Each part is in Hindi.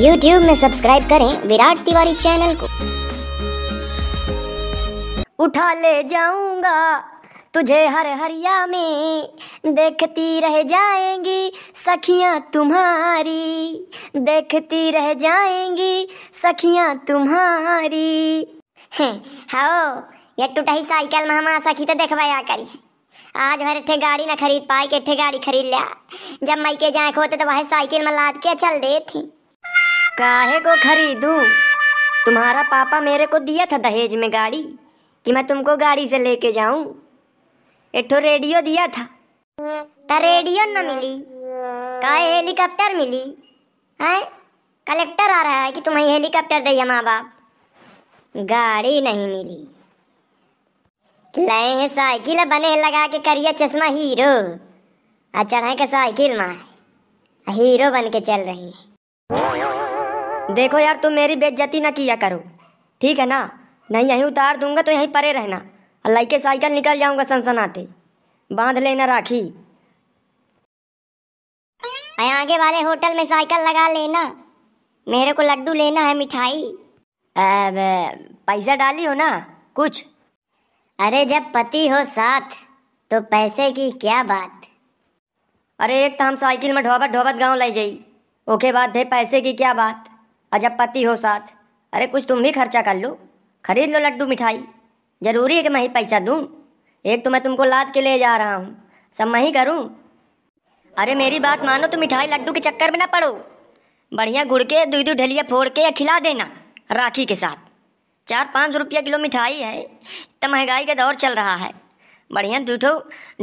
यूट्यूब में सब्सक्राइब करें विराट तिवारी चैनल को उठा ले जाऊंगा तुझे हर हरिया में देखती रह जाएंगी सखियां तुम्हारी देखती रह जाएंगी सखियां तुम्हारी हाओ टूटा ही साइकिल में हमारा सखी तो देखवाया करी आज भर इतने गाड़ी ना खरीद पाए कि इतने गाड़ी खरीद लिया जब मई के जाए होते तो वह साइकिल में लाद के चल रही थी काहे को खरीदूं तुम्हारा पापा मेरे को दिया था दहेज में गाड़ी कि मैं तुमको गाड़ी से लेके जाऊं एठो रेडियो दिया था तो रेडियो न मिली काहे हेलीकॉप्टर मिली है कलेक्टर आ रहा है कि तुम्हें हेलीकॉप्टर दे माँ बाप गाड़ी नहीं मिली लाए हैं साइकिल बने लगा के करिया चश्मा हीरो चढ़ा के साइकिल माँ हीरो बन के चल रही है देखो यार तुम मेरी बेज्जती ना किया करो ठीक है ना नहीं यहीं उतार दूंगा तो यहीं परे रहना लड़के साइकिल निकल जाऊंगा सनसनाते बांध लेना राखी आगे वाले होटल में साइकिल लगा लेना मेरे को लड्डू लेना है मिठाई पैसा डाली हो ना कुछ अरे जब पति हो साथ तो पैसे की क्या बात अरे एक तो हम साइकिल में ढोबत ढोबत गांव ले जाई ओके बाद भे पैसे की क्या बात अजब पति हो साथ अरे कुछ तुम भी खर्चा कर लो खरीद लो लड्डू मिठाई ज़रूरी है कि मैं ही पैसा दूँ एक तो मैं तुमको लाद के ले जा रहा हूँ सब मैं ही करूँ अरे मेरी बात मानो तो मिठाई लड्डू के चक्कर में ना पड़ो बढ़िया गुड़ के दुई दू ढलिया फोड़ के या खिला देना राखी के साथ चार पाँच रुपया किलो मिठाई है तो महंगाई का दौर चल रहा है बढ़िया दूठो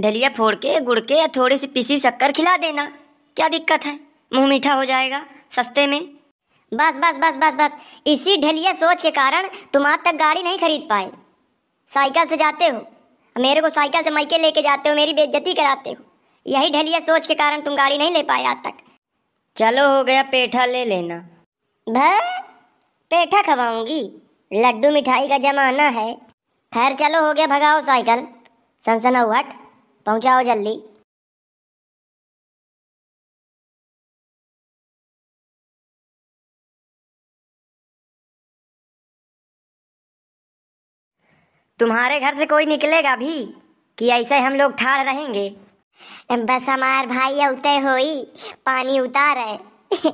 ढलिया फोड़ के गुड़ के या थोड़ी सी पीसी शक्कर खिला देना क्या दिक्कत है मुँह मीठा हो जाएगा सस्ते में बस बस बस बस बस इसी ढलिया सोच के कारण तुम आज तक गाड़ी नहीं खरीद पाए साइकिल से जाते हो मेरे को साइकिल से मैके लेके जाते हो मेरी बेइज्जती कराते हो यही ढलिया सोच के कारण तुम गाड़ी नहीं ले पाए आज तक चलो हो गया पेठा ले लेना भय पेठा खवाऊंगी लड्डू मिठाई का जमाना है खैर चलो हो गया भगाओ साइकिल सनसनाहट पहुँचाओ जल्दी तुम्हारे घर से कोई निकलेगा भी कि ऐसे हम लोग ठाड़ रहेंगे बस हमार भाई उते होई पानी उतार है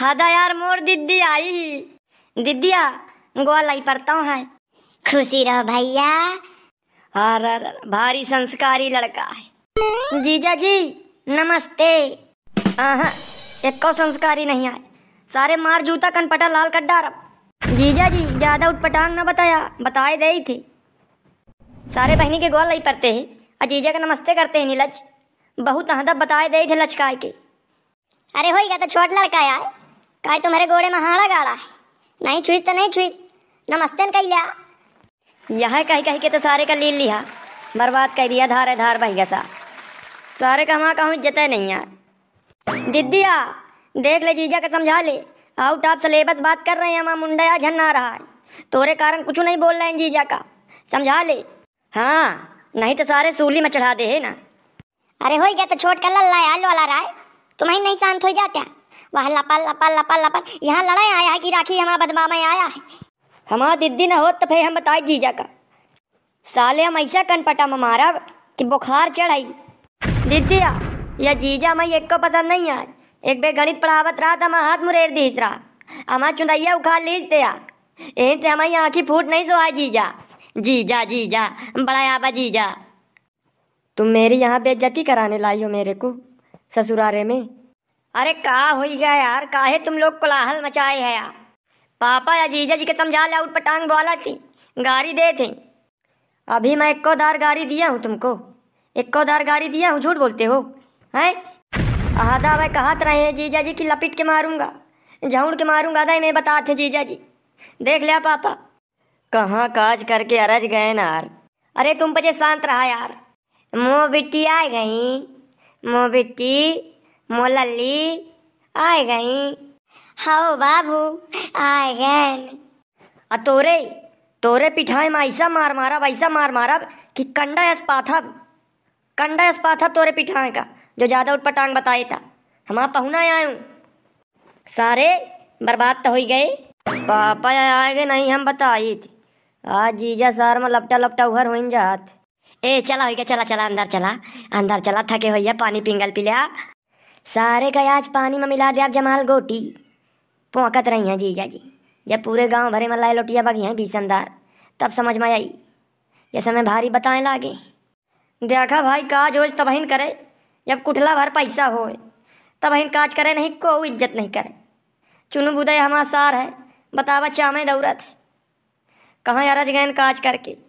हदा यार मोर दीदी आई ही दीदिया गोलाई पड़ता तो है खुशी रहो भैया और भारी संस्कारी लड़का है जीजा जी नमस्ते हाँ को संस्कारी नहीं आए सारे मार जूता कनपटा लाल कड्डा रब जीजा जी ज़्यादा उठपटांग ना बताया बताए दे थे सारे बहनी के गोल नहीं पड़ते हैं अजीजा का नमस्ते करते हैं नीलज बहुत हदब बताए दे थे लचकाए के अरे हो गया तो छोट लड़का यार काय तुम्हारे गोड़े में हाड़ा गाड़ा है नहीं छुईस तो नहीं छुईस नमस्ते न लिया यह कही कही के तो सारे का लील लिया बर्बाद कर दिया धारे धार बही सा सारे का वहाँ कहूँ इज्जत नहीं यार दीदी आ देख ले जीजा का समझा ले आउट ऑफ सिलेबस बात कर रहे हैं माँ मुंडया झन्ना रहा है तोरे कारण कुछ नहीं बोल रहे हैं जीजा का समझा ले हाँ नहीं तो सारे सूली में चढ़ा दे है ना अरे हो गया तो छोट कर लल्ला यार लोला राय तुम्हें नहीं शांत हो जाते वह लपल लपल लपल लपल यहाँ लड़ाई आया है कि राखी हमारा बदमामा आया है हमारा दीदी ना हो तो फिर हम बताए जीजा का साले हम ऐसा कन पटा मारा कि बुखार चढ़ाई दीदी या जीजा मैं एक को पसंद नहीं आए एक बे गणित पढ़ावत रहा तमा हाथ मुरेर दी इसरा हमारा चुंदैया उखाड़ लीजते यार यहीं से हमारी आँखी फूट नहीं सोहा जीजा जीजा जीजा बड़ा आबा जीजा तुम मेरी यहाँ बेज्जती कराने लाई हो मेरे को ससुरारे में अरे कहा हो गया यार काहे तुम लोग कोलाहल मचाए है यार पापा या जीजा जी के समझा लिया उठ पटांग बोला थी गाड़ी दे थे अभी मैं इक्को दार गाड़ी दिया हूँ तुमको इक्को दार गाड़ी दिया हूँ झूठ बोलते हो हैं आधा भाई कहत रहे हैं जीजा जी की लपीट के मारूंगा झाउड़ के मारूंगा आधा इन्हें बताते जीजा जी देख लिया पापा कहाँ काज करके अरज गए नार अरे तुम बजे शांत रहा यार मो बिट्टी आ गई मो बिट्टी मो लल्ली आ गई हाओ बाबू आ गए अ तोरे तोरे पिठाए में ऐसा मार मारा वैसा मार मारा कि कंडा एस पाथा कंडा एस पाथा तोरे पिठाई का जो ज़्यादा उठपटांग बताए था हम आप पहुना आए हूँ सारे बर्बाद तो हो गए पापा आए गए नहीं हम बताए थे आज जीजा सार में लपटा लपटा उहर हो जात ए चला हो गया चला चला अंदर चला अंदर चला थके हो पानी पिंगल पिलिया सारे का आज पानी में मिला दे आप जमाल गोटी पोंकत रही हैं जीजा जी जब पूरे गांव भरे में लाए लोटिया बगी हैं बीसनदार तब समझ में आई ये समय भारी बताएं लागे देखा भाई का जोश तबहिन करे जब कुठला भर पैसा हो तब इन काज करे नहीं को इज्जत नहीं करे चुनू बुदय हमारा सार है बतावा चामे दौरत है कहाँ यार जगह काज करके